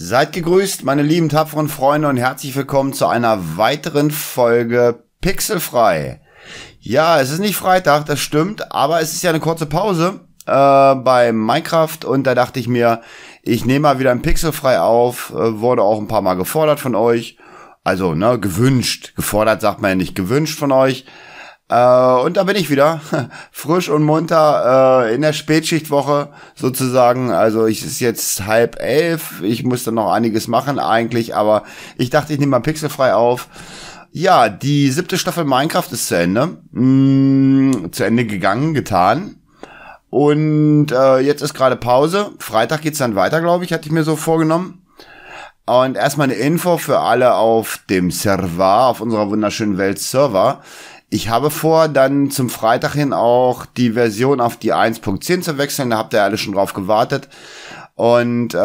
Seid gegrüßt, meine lieben tapferen Freunde und herzlich willkommen zu einer weiteren Folge Pixelfrei. Ja, es ist nicht Freitag, das stimmt, aber es ist ja eine kurze Pause äh, bei Minecraft und da dachte ich mir, ich nehme mal wieder ein Pixelfrei auf, äh, wurde auch ein paar Mal gefordert von euch. Also, ne, gewünscht. Gefordert sagt man ja nicht gewünscht von euch. Äh, und da bin ich wieder, frisch und munter äh, in der Spätschichtwoche sozusagen. Also ich ist jetzt halb elf, ich muss dann noch einiges machen eigentlich, aber ich dachte, ich nehme mal pixelfrei auf. Ja, die siebte Staffel Minecraft ist zu Ende. Mm, zu Ende gegangen, getan. Und äh, jetzt ist gerade Pause. Freitag geht's dann weiter, glaube ich, hatte ich mir so vorgenommen. Und erstmal eine Info für alle auf dem Server, auf unserer wunderschönen Welt Server. Ich habe vor, dann zum Freitag hin auch die Version auf die 1.10 zu wechseln. Da habt ihr alle schon drauf gewartet. Und äh,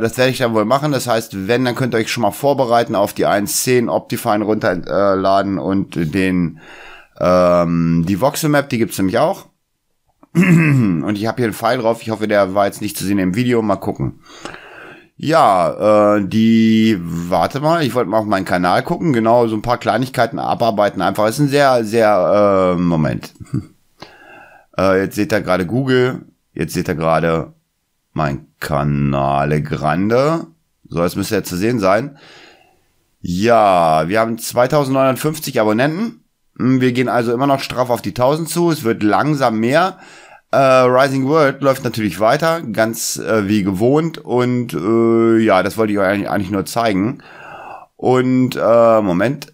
das werde ich dann wohl machen. Das heißt, wenn, dann könnt ihr euch schon mal vorbereiten auf die 1.10 Optifine runterladen und den ähm, die Voxel Map, die gibt's nämlich auch. und ich habe hier einen Pfeil drauf. Ich hoffe, der war jetzt nicht zu sehen im Video. Mal gucken. Ja, äh, die, warte mal, ich wollte mal auf meinen Kanal gucken, genau, so ein paar Kleinigkeiten abarbeiten einfach. Ist ein sehr, sehr, äh, Moment. äh, jetzt seht ihr gerade Google, jetzt seht ihr gerade mein Kanal Grande. So, das müsste jetzt zu sehen sein. Ja, wir haben 2950 Abonnenten. Hm, wir gehen also immer noch straff auf die 1000 zu. Es wird langsam mehr. Äh, Rising World läuft natürlich weiter, ganz äh, wie gewohnt. Und äh, ja, das wollte ich euch eigentlich, eigentlich nur zeigen. Und äh, Moment,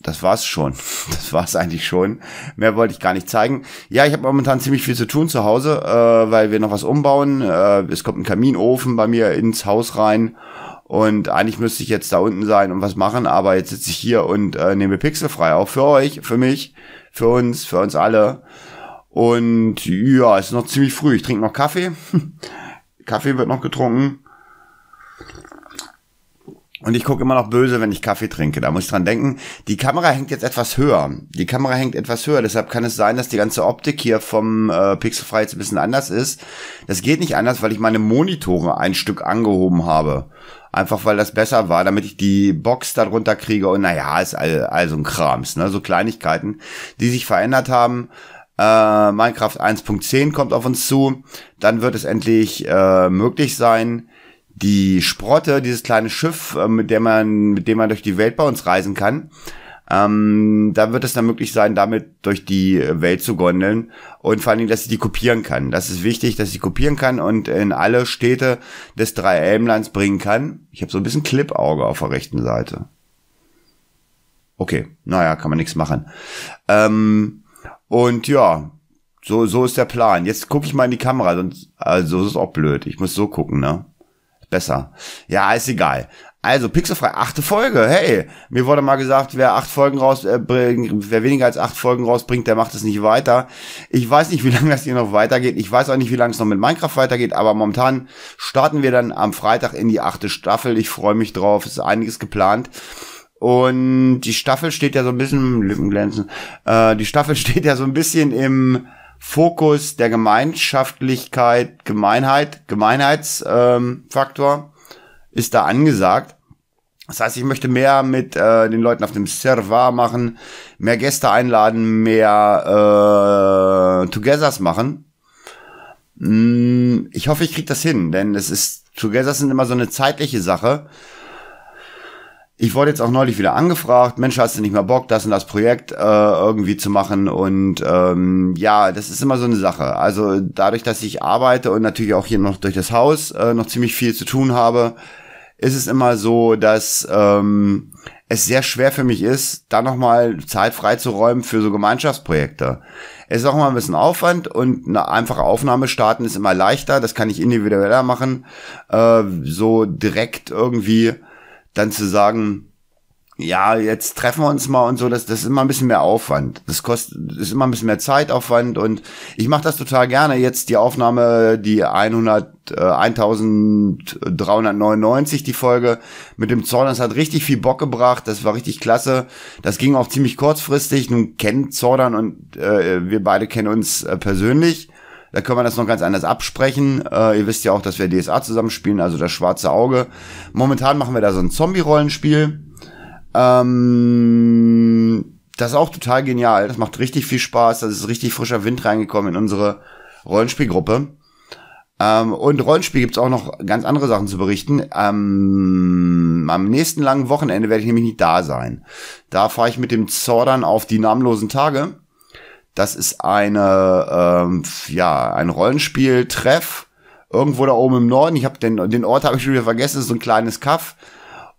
das war's schon. Das war's eigentlich schon. Mehr wollte ich gar nicht zeigen. Ja, ich habe momentan ziemlich viel zu tun zu Hause, äh, weil wir noch was umbauen. Äh, es kommt ein Kaminofen bei mir ins Haus rein. Und eigentlich müsste ich jetzt da unten sein und was machen, aber jetzt sitze ich hier und äh, nehme Pixel frei auf für euch, für mich, für uns, für uns alle. Und ja, es ist noch ziemlich früh. Ich trinke noch Kaffee. Kaffee wird noch getrunken. Und ich gucke immer noch böse, wenn ich Kaffee trinke. Da muss ich dran denken. Die Kamera hängt jetzt etwas höher. Die Kamera hängt etwas höher. Deshalb kann es sein, dass die ganze Optik hier vom äh, Pixelfrei jetzt ein bisschen anders ist. Das geht nicht anders, weil ich meine Monitore ein Stück angehoben habe. Einfach weil das besser war, damit ich die Box darunter kriege. Und naja, ist also all ein Krams. Ne? So Kleinigkeiten, die sich verändert haben. Äh, Minecraft 1.10 kommt auf uns zu. Dann wird es endlich äh, möglich sein, die Sprotte, dieses kleine Schiff, äh, mit dem man, mit dem man durch die Welt bei uns reisen kann. Ähm, dann wird es dann möglich sein, damit durch die Welt zu gondeln und vor allen Dingen, dass ich die kopieren kann. Das ist wichtig, dass ich die kopieren kann und in alle Städte des drei Dreielbenlands bringen kann. Ich habe so ein bisschen Clip-Auge auf der rechten Seite. Okay, naja, kann man nichts machen. Ähm, und ja, so, so ist der Plan. Jetzt gucke ich mal in die Kamera, sonst, also das ist auch blöd. Ich muss so gucken, ne? Besser. Ja, ist egal. Also, Pixelfrei, achte Folge. Hey, mir wurde mal gesagt, wer acht Folgen rausbringt, äh, wer weniger als acht Folgen rausbringt, der macht es nicht weiter. Ich weiß nicht, wie lange das hier noch weitergeht. Ich weiß auch nicht, wie lange es noch mit Minecraft weitergeht, aber momentan starten wir dann am Freitag in die achte Staffel. Ich freue mich drauf. Es ist einiges geplant. Und die Staffel steht ja so ein bisschen, Lippenglänzen, äh, die Staffel steht ja so ein bisschen im Fokus der Gemeinschaftlichkeit, Gemeinheit, Gemeinheitsfaktor ähm, ist da angesagt. Das heißt, ich möchte mehr mit äh, den Leuten auf dem Server machen, mehr Gäste einladen, mehr äh, Togethers machen. Mm, ich hoffe, ich kriege das hin, denn es ist Togethers sind immer so eine zeitliche Sache ich wurde jetzt auch neulich wieder angefragt, Mensch, hast du nicht mehr Bock, das und das Projekt äh, irgendwie zu machen? Und ähm, ja, das ist immer so eine Sache. Also dadurch, dass ich arbeite und natürlich auch hier noch durch das Haus äh, noch ziemlich viel zu tun habe, ist es immer so, dass ähm, es sehr schwer für mich ist, da nochmal Zeit freizuräumen für so Gemeinschaftsprojekte. Es ist auch mal ein bisschen Aufwand und eine einfache Aufnahme starten ist immer leichter. Das kann ich individueller machen. Äh, so direkt irgendwie dann zu sagen, ja, jetzt treffen wir uns mal und so, das, das ist immer ein bisschen mehr Aufwand. Das kostet, das ist immer ein bisschen mehr Zeitaufwand und ich mache das total gerne. Jetzt die Aufnahme, die 100, äh, 1399, die Folge mit dem Zorn, das hat richtig viel Bock gebracht, das war richtig klasse. Das ging auch ziemlich kurzfristig. Nun kennt Zordern und äh, wir beide kennen uns äh, persönlich. Da kann man das noch ganz anders absprechen. Äh, ihr wisst ja auch, dass wir DSA zusammenspielen, also das schwarze Auge. Momentan machen wir da so ein Zombie-Rollenspiel. Ähm, das ist auch total genial. Das macht richtig viel Spaß. Das ist richtig frischer Wind reingekommen in unsere Rollenspielgruppe. Ähm, und Rollenspiel gibt's auch noch ganz andere Sachen zu berichten. Ähm, am nächsten langen Wochenende werde ich nämlich nicht da sein. Da fahre ich mit dem Zordern auf die namenlosen Tage. Das ist eine, ähm, ja, ein Rollenspiel-Treff irgendwo da oben im Norden. Ich habe den, den Ort habe ich schon wieder vergessen. Das ist so ein kleines Kaff.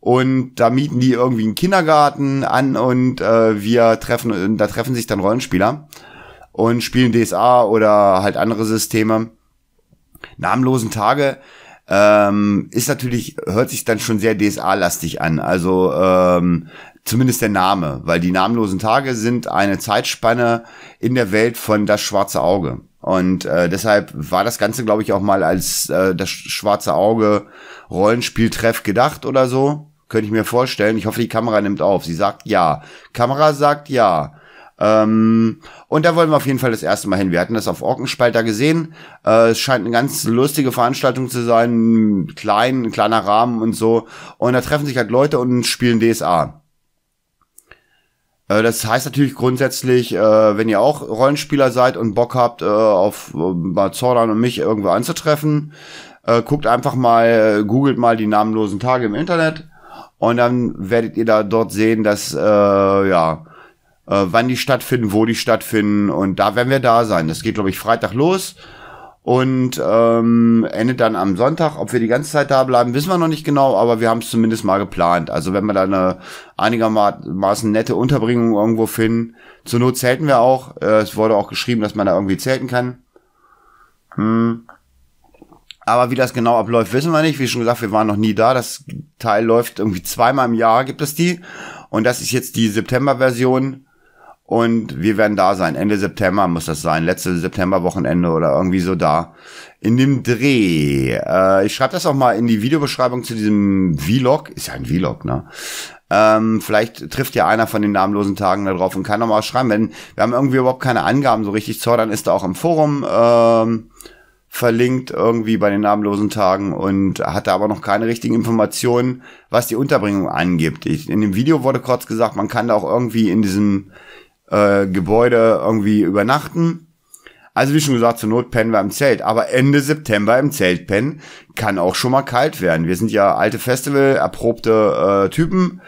Und da mieten die irgendwie einen Kindergarten an und äh, wir treffen, da treffen sich dann Rollenspieler und spielen DSA oder halt andere Systeme. Namenlosen Tage ähm, ist natürlich, hört sich dann schon sehr DSA-lastig an. Also ähm, Zumindest der Name, weil die namenlosen Tage sind eine Zeitspanne in der Welt von das schwarze Auge. Und äh, deshalb war das Ganze, glaube ich, auch mal als äh, das schwarze Auge Rollenspieltreff gedacht oder so. Könnte ich mir vorstellen. Ich hoffe, die Kamera nimmt auf. Sie sagt ja. Kamera sagt ja. Ähm, und da wollen wir auf jeden Fall das erste Mal hin. Wir hatten das auf Orkenspalter gesehen. Äh, es scheint eine ganz lustige Veranstaltung zu sein. Klein, kleiner Rahmen und so. Und da treffen sich halt Leute und spielen DSA. Äh, das heißt natürlich grundsätzlich, äh, wenn ihr auch Rollenspieler seid und Bock habt, äh, auf mal Zoran und mich irgendwo anzutreffen, guckt einfach mal, googelt mal die namenlosen Tage im Internet und dann werdet ihr da dort sehen, dass ja, wann die stattfinden, wo die stattfinden und da werden wir da sein. Das geht glaube ich Freitag los und ähm, endet dann am Sonntag. Ob wir die ganze Zeit da bleiben, wissen wir noch nicht genau, aber wir haben es zumindest mal geplant. Also wenn wir da eine einigermaßen nette Unterbringung irgendwo finden, zur Not zelten wir auch. Äh, es wurde auch geschrieben, dass man da irgendwie zelten kann. Hm. Aber wie das genau abläuft, wissen wir nicht. Wie schon gesagt, wir waren noch nie da. Das Teil läuft irgendwie zweimal im Jahr, gibt es die. Und das ist jetzt die September-Version und wir werden da sein. Ende September muss das sein. Letzte Septemberwochenende oder irgendwie so da. In dem Dreh. Äh, ich schreibe das auch mal in die Videobeschreibung zu diesem Vlog. Ist ja ein Vlog, ne? Ähm, vielleicht trifft ja einer von den namenlosen Tagen da drauf und kann nochmal schreiben. Wenn, wir haben irgendwie überhaupt keine Angaben so richtig zu, dann ist da auch im Forum ähm, verlinkt irgendwie bei den namenlosen Tagen und hatte aber noch keine richtigen Informationen, was die Unterbringung angibt. Ich, in dem Video wurde kurz gesagt, man kann da auch irgendwie in diesem äh, Gebäude irgendwie übernachten. Also wie schon gesagt, zur Not pennen wir im Zelt. Aber Ende September im Zelt pennen kann auch schon mal kalt werden. Wir sind ja alte Festival, erprobte äh, Typen.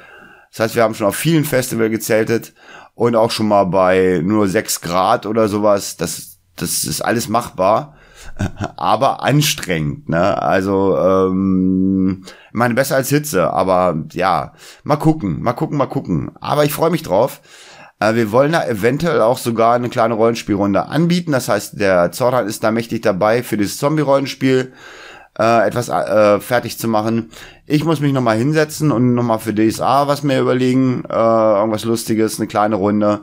Das heißt, wir haben schon auf vielen Festival gezeltet und auch schon mal bei nur 6 Grad oder sowas. Das, das ist alles machbar, aber anstrengend. Ne? Also, ähm, ich meine, besser als Hitze. Aber ja, mal gucken, mal gucken, mal gucken. Aber ich freue mich drauf. Äh, wir wollen da eventuell auch sogar eine kleine Rollenspielrunde anbieten. Das heißt, der Zoran ist da mächtig dabei für dieses Zombie-Rollenspiel äh, etwas äh, fertig zu machen. Ich muss mich nochmal hinsetzen und nochmal für DSA was mir überlegen, äh, irgendwas Lustiges, eine kleine Runde.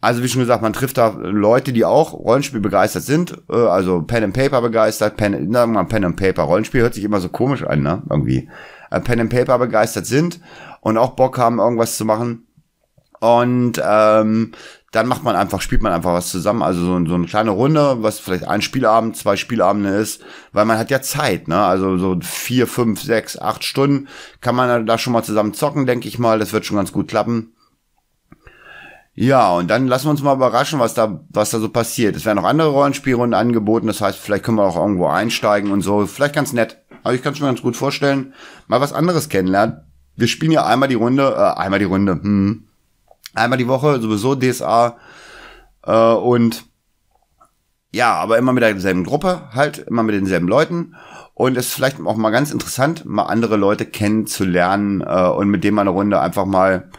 Also wie schon gesagt, man trifft da Leute, die auch Rollenspiel begeistert sind, äh, also Pen and Paper begeistert, Pen, na, Pen and Paper, Rollenspiel hört sich immer so komisch an, ne? Irgendwie. Äh, Pen and Paper begeistert sind und auch Bock haben, irgendwas zu machen. Und ähm, dann macht man einfach, spielt man einfach was zusammen. Also so, so eine kleine Runde, was vielleicht ein Spielabend, zwei Spielabende ist, weil man hat ja Zeit, ne? Also so vier, fünf, sechs, acht Stunden kann man da schon mal zusammen zocken, denke ich mal. Das wird schon ganz gut klappen. Ja, und dann lassen wir uns mal überraschen, was da, was da so passiert. Es werden auch andere Rollenspielrunden angeboten, das heißt, vielleicht können wir auch irgendwo einsteigen und so. Vielleicht ganz nett. Aber ich kann es mir ganz gut vorstellen. Mal was anderes kennenlernen. Wir spielen ja einmal die Runde, äh, einmal die Runde, hm, Einmal die Woche sowieso DSA. Äh, und ja, aber immer mit derselben Gruppe halt, immer mit denselben Leuten. Und es ist vielleicht auch mal ganz interessant, mal andere Leute kennenzulernen äh, und mit dem eine Runde einfach mal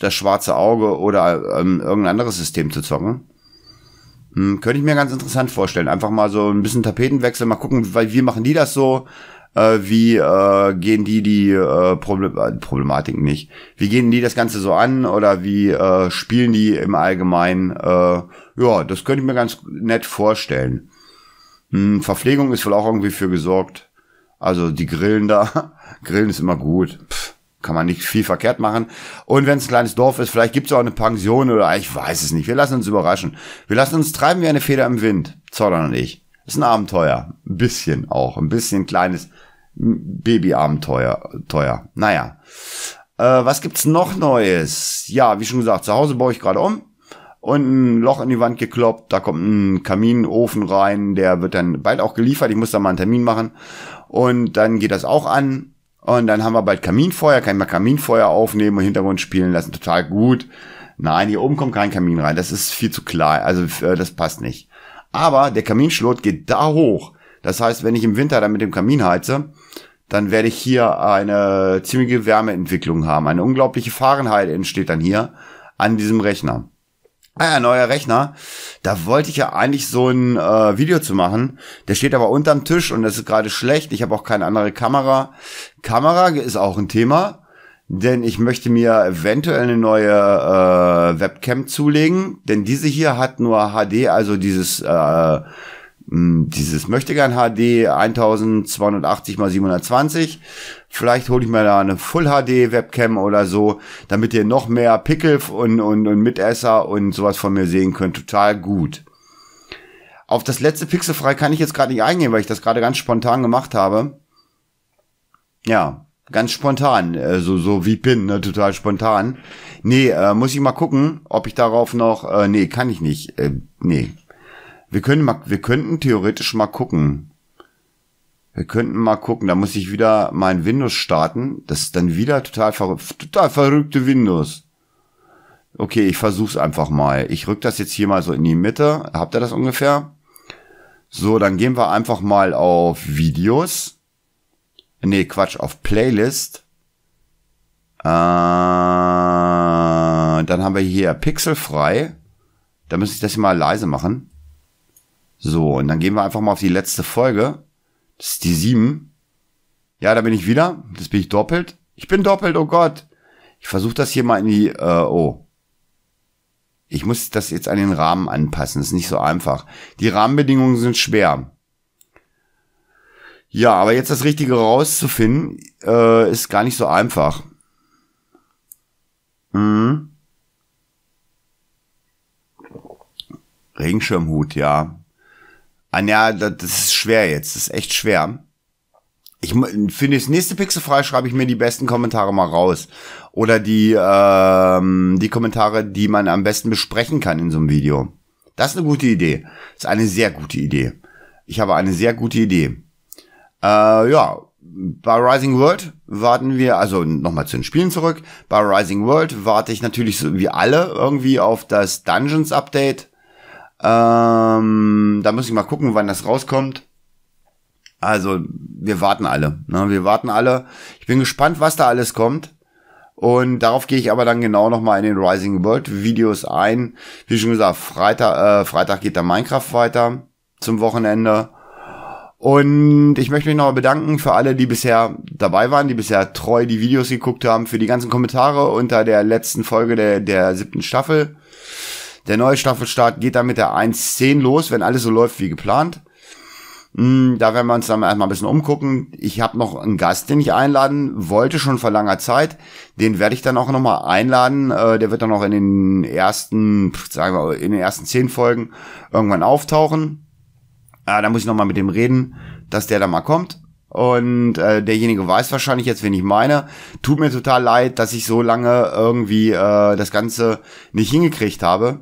das schwarze Auge oder ähm, irgendein anderes System zu zocken. Hm, könnte ich mir ganz interessant vorstellen. Einfach mal so ein bisschen Tapetenwechsel, mal gucken, weil wir machen die das so äh, wie äh, gehen die die äh, Problem äh, Problematik nicht, wie gehen die das Ganze so an oder wie äh, spielen die im Allgemeinen? Äh, ja, das könnte ich mir ganz nett vorstellen. Hm, Verpflegung ist wohl auch irgendwie für gesorgt. Also die Grillen da, Grillen ist immer gut. Pff, kann man nicht viel verkehrt machen. Und wenn es ein kleines Dorf ist, vielleicht gibt es auch eine Pension oder ich weiß es nicht. Wir lassen uns überraschen. Wir lassen uns treiben wie eine Feder im Wind. Zoller und ich ist ein Abenteuer. Ein bisschen auch. Ein bisschen kleines Babyabenteuer. Teuer. Naja. Äh, was gibt's noch Neues? Ja, wie schon gesagt, zu Hause baue ich gerade um. Und ein Loch in die Wand gekloppt. Da kommt ein Kaminofen rein. Der wird dann bald auch geliefert. Ich muss da mal einen Termin machen. Und dann geht das auch an. Und dann haben wir bald Kaminfeuer, kann ich mal Kaminfeuer aufnehmen und Hintergrund spielen lassen. Total gut. Nein, hier oben kommt kein Kamin rein. Das ist viel zu klar. Also äh, das passt nicht. Aber der Kaminschlot geht da hoch. Das heißt, wenn ich im Winter dann mit dem Kamin heize, dann werde ich hier eine ziemliche Wärmeentwicklung haben. Eine unglaubliche Fahrenheit entsteht dann hier an diesem Rechner. Ah ja, neuer Rechner. Da wollte ich ja eigentlich so ein äh, Video zu machen. Der steht aber unterm Tisch und das ist gerade schlecht. Ich habe auch keine andere Kamera. Kamera ist auch ein Thema denn ich möchte mir eventuell eine neue äh, Webcam zulegen, denn diese hier hat nur HD, also dieses äh, dieses möchte gern HD 1280 x 720. Vielleicht hole ich mir da eine Full HD Webcam oder so, damit ihr noch mehr Pickel und, und, und Mitesser und sowas von mir sehen könnt. Total gut. Auf das letzte Pixelfrei kann ich jetzt gerade nicht eingehen, weil ich das gerade ganz spontan gemacht habe. Ja, Ganz spontan, äh, so, so wie Pin, ne? total spontan. Nee, äh, muss ich mal gucken, ob ich darauf noch, äh, nee, kann ich nicht, äh, nee. Wir können mal, wir könnten theoretisch mal gucken. Wir könnten mal gucken, da muss ich wieder mein Windows starten. Das ist dann wieder total, verrückt, total verrückte Windows. Okay, ich versuch's einfach mal. Ich rück das jetzt hier mal so in die Mitte. Habt ihr das ungefähr? So, dann gehen wir einfach mal auf Videos. Nee, Quatsch, auf Playlist. Äh, dann haben wir hier pixelfrei. Da müsste ich das hier mal leise machen. So, und dann gehen wir einfach mal auf die letzte Folge. Das ist die 7. Ja, da bin ich wieder. Das bin ich doppelt. Ich bin doppelt, oh Gott. Ich versuche das hier mal in die... Äh, oh. Ich muss das jetzt an den Rahmen anpassen. Das ist nicht so einfach. Die Rahmenbedingungen sind schwer. Ja, aber jetzt das Richtige rauszufinden, äh, ist gar nicht so einfach. Mhm. Regenschirmhut, ja. Ah, ja, das ist schwer jetzt. Das ist echt schwer. Ich finde, das nächste Pixel frei schreibe ich mir die besten Kommentare mal raus. Oder die, ähm, die Kommentare, die man am besten besprechen kann in so einem Video. Das ist eine gute Idee. Das ist eine sehr gute Idee. Ich habe eine sehr gute Idee. Äh, ja, bei Rising World warten wir, also nochmal zu den Spielen zurück, bei Rising World warte ich natürlich so wie alle irgendwie auf das Dungeons Update. Ähm, da muss ich mal gucken, wann das rauskommt. Also, wir warten alle. Ne? Wir warten alle. Ich bin gespannt, was da alles kommt. Und darauf gehe ich aber dann genau nochmal in den Rising World Videos ein. Wie schon gesagt, Freitag, äh, Freitag geht dann Minecraft weiter zum Wochenende. Und ich möchte mich nochmal bedanken für alle, die bisher dabei waren, die bisher treu die Videos geguckt haben, für die ganzen Kommentare unter der letzten Folge der, der siebten Staffel. Der neue Staffelstart geht dann mit der 1.10 los, wenn alles so läuft wie geplant. Hm, da werden wir uns dann erstmal ein bisschen umgucken. Ich habe noch einen Gast, den ich einladen wollte, schon vor langer Zeit. Den werde ich dann auch nochmal einladen. Äh, der wird dann auch in den ersten, sagen wir, in den ersten zehn Folgen irgendwann auftauchen. Äh, da muss ich nochmal mit dem reden, dass der da mal kommt. Und äh, derjenige weiß wahrscheinlich jetzt, wen ich meine. Tut mir total leid, dass ich so lange irgendwie äh, das Ganze nicht hingekriegt habe.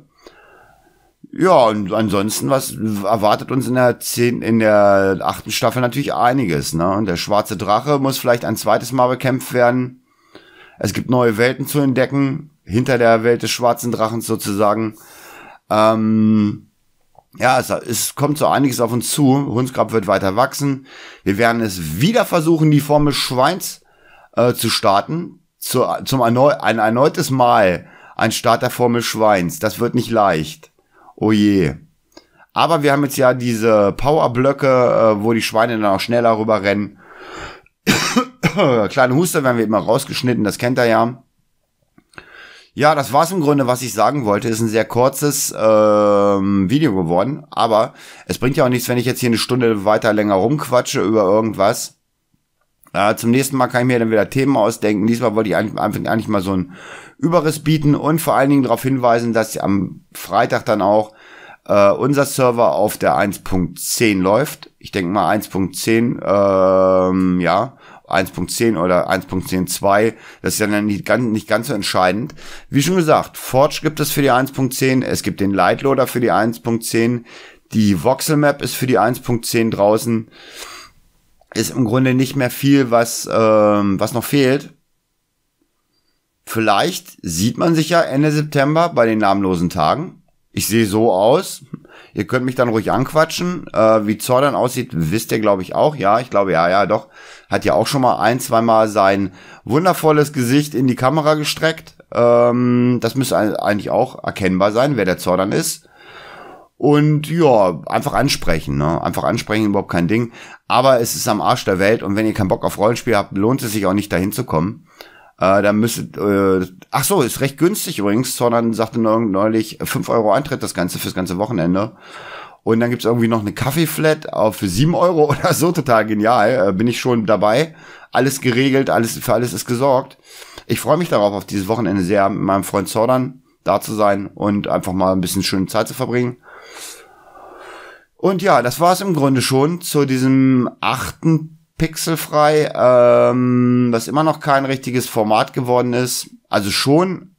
Ja, und ansonsten, was erwartet uns in der zehn, in der achten Staffel natürlich einiges, ne? Und der schwarze Drache muss vielleicht ein zweites Mal bekämpft werden. Es gibt neue Welten zu entdecken, hinter der Welt des schwarzen Drachens sozusagen. Ähm, ja, es, es, kommt so einiges auf uns zu. Hunsgrab wird weiter wachsen. Wir werden es wieder versuchen, die Formel Schweins äh, zu starten. Zu, zum Erneu ein erneutes Mal ein Start der Formel Schweins. Das wird nicht leicht. Oh je. Aber wir haben jetzt ja diese Powerblöcke, äh, wo die Schweine dann auch schneller rüberrennen. Kleine Huster werden wir immer rausgeschnitten, das kennt er ja. Ja, das war's im Grunde, was ich sagen wollte. Ist ein sehr kurzes ähm, Video geworden, aber es bringt ja auch nichts, wenn ich jetzt hier eine Stunde weiter länger rumquatsche über irgendwas. Äh, zum nächsten Mal kann ich mir dann wieder Themen ausdenken. Diesmal wollte ich eigentlich, eigentlich mal so einen Überriss bieten und vor allen Dingen darauf hinweisen, dass am Freitag dann auch äh, unser Server auf der 1.10 läuft. Ich denke mal 1.10, ähm, ja. 1.10 oder 1.10.2. Das ist dann nicht ganz, nicht ganz so entscheidend. Wie schon gesagt, Forge gibt es für die 1.10, es gibt den Lightloader für die 1.10, die Voxel Map ist für die 1.10 draußen. Ist im Grunde nicht mehr viel, was, ähm, was noch fehlt. Vielleicht sieht man sich ja Ende September bei den namenlosen Tagen. Ich sehe so aus. Ihr könnt mich dann ruhig anquatschen. Äh, wie Zordern aussieht, wisst ihr, glaube ich, auch. Ja, ich glaube, ja, ja, doch. Hat ja auch schon mal ein, zweimal sein wundervolles Gesicht in die Kamera gestreckt. Ähm, das müsste eigentlich auch erkennbar sein, wer der Zordern ist. Und ja, einfach ansprechen, ne? Einfach ansprechen, überhaupt kein Ding. Aber es ist am Arsch der Welt und wenn ihr keinen Bock auf Rollenspiel habt, lohnt es sich auch nicht dahin zu kommen. Äh, da müsste, äh, ach so, ist recht günstig übrigens. Zornan sagte neulich, äh, fünf Euro Eintritt das Ganze fürs ganze Wochenende. Und dann gibt's irgendwie noch eine Kaffeeflat auf für sieben Euro oder so, total genial. Äh, bin ich schon dabei. Alles geregelt, alles für alles ist gesorgt. Ich freue mich darauf, auf dieses Wochenende sehr mit meinem Freund Zordan da zu sein und einfach mal ein bisschen schöne Zeit zu verbringen. Und ja, das war's im Grunde schon zu diesem achten pixelfrei, ähm, was immer noch kein richtiges Format geworden ist. Also schon,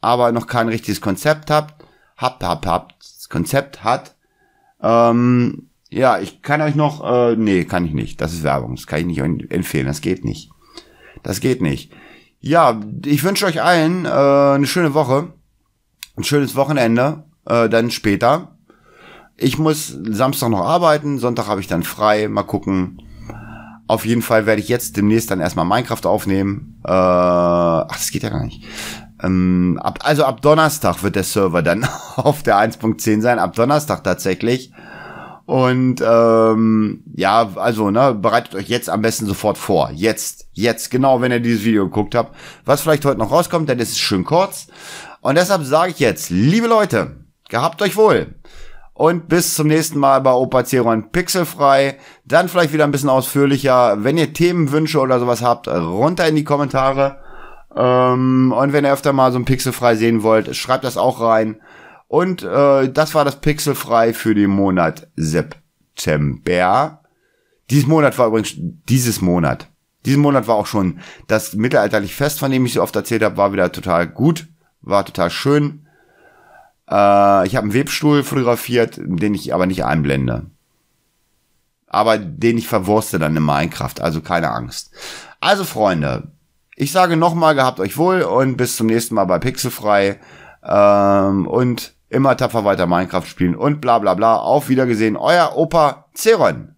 aber noch kein richtiges Konzept habt. Habt, habt, habt. Das Konzept hat. Ähm, ja, ich kann euch noch, äh, nee, kann ich nicht. Das ist Werbung. Das kann ich nicht empfehlen. Das geht nicht. Das geht nicht. Ja, ich wünsche euch allen äh, eine schöne Woche. Ein schönes Wochenende. Äh, dann später. Ich muss Samstag noch arbeiten. Sonntag habe ich dann frei. Mal gucken auf jeden Fall werde ich jetzt demnächst dann erstmal Minecraft aufnehmen. Äh, ach, das geht ja gar nicht. Ähm, ab, also ab Donnerstag wird der Server dann auf der 1.10 sein. Ab Donnerstag tatsächlich. Und ähm, ja, also, ne, bereitet euch jetzt am besten sofort vor. Jetzt, jetzt, genau wenn ihr dieses Video geguckt habt. Was vielleicht heute noch rauskommt, denn es ist schön kurz. Und deshalb sage ich jetzt, liebe Leute, gehabt euch wohl. Und bis zum nächsten Mal bei Opa Opaziron Pixelfrei. Dann vielleicht wieder ein bisschen ausführlicher. Wenn ihr Themenwünsche oder sowas habt, runter in die Kommentare. Ähm, und wenn ihr öfter mal so ein Pixelfrei sehen wollt, schreibt das auch rein. Und äh, das war das Pixelfrei für den Monat September. Dieses Monat war übrigens dieses Monat. Diesen Monat war auch schon das mittelalterliche Fest, von dem ich so oft erzählt habe, war wieder total gut, war total schön. Äh, ich habe einen Webstuhl fotografiert, den ich aber nicht einblende. Aber den ich verwurste dann in Minecraft, also keine Angst. Also Freunde, ich sage nochmal, gehabt euch wohl und bis zum nächsten Mal bei Pixelfrei. Ähm, und immer tapfer weiter Minecraft spielen und bla bla bla. Auf Wiedersehen, euer Opa Zeron.